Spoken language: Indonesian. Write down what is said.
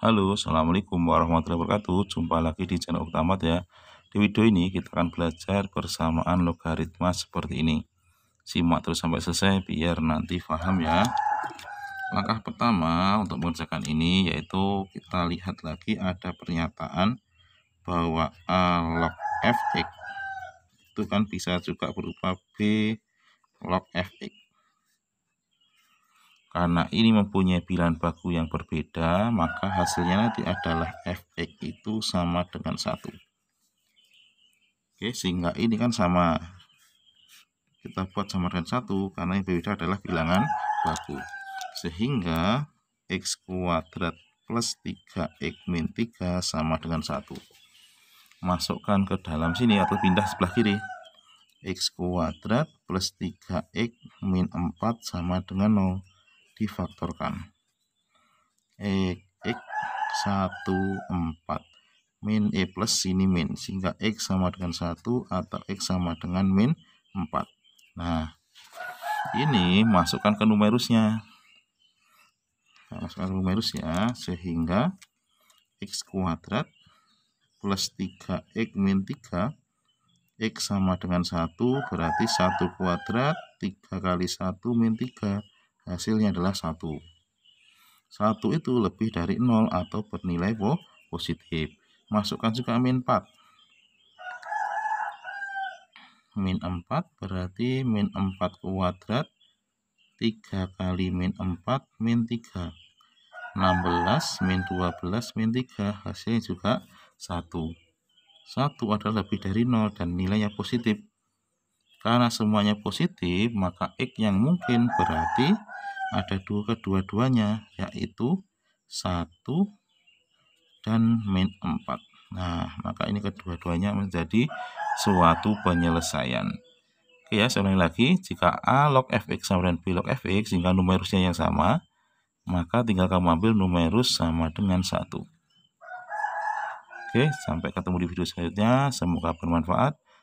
Halo, Assalamualaikum warahmatullahi wabarakatuh Jumpa lagi di channel utama ya Di video ini kita akan belajar persamaan logaritma seperti ini Simak terus sampai selesai biar nanti paham ya Langkah pertama untuk mengerjakan ini yaitu kita lihat lagi ada pernyataan bahwa A log fx itu kan bisa juga berupa B log fx karena ini mempunyai bilangan baku yang berbeda, maka hasilnya nanti adalah fx itu sama dengan 1. Oke, sehingga ini kan sama. Kita buat sama dengan 1, karena yang berbeda adalah bilangan baku. Sehingga x kuadrat plus 3x min 3 sama dengan 1. Masukkan ke dalam sini atau pindah sebelah kiri x kuadrat plus 3x min 4 sama dengan 0 difaktorkan X, X 1, 4 min E plus sini min sehingga X sama dengan 1 atau X sama dengan min 4 nah ini masukkan ke numerusnya nah, masukkan ke numerus ya sehingga X kuadrat plus 3X min 3 X sama dengan 1 berarti 1 kuadrat 3 kali 1 min 3 hasilnya adalah satu. Satu itu lebih dari nol atau bernilai positif. Masukkan juga min 4. Min 4 berarti min 4 kuadrat 3 kali min 4 min 3. 16 min 12 min 3 hasilnya juga 1. 1 adalah lebih dari 0 dan nilainya positif karena semuanya positif, maka X yang mungkin berarti ada dua kedua-duanya, yaitu 1 dan min 4. Nah, maka ini kedua-duanya menjadi suatu penyelesaian. Oke ya, sekali lagi, jika A log fx sama dengan B log fx, sehingga numerusnya yang sama, maka tinggal kamu ambil numerus sama dengan 1. Oke, sampai ketemu di video selanjutnya. Semoga bermanfaat.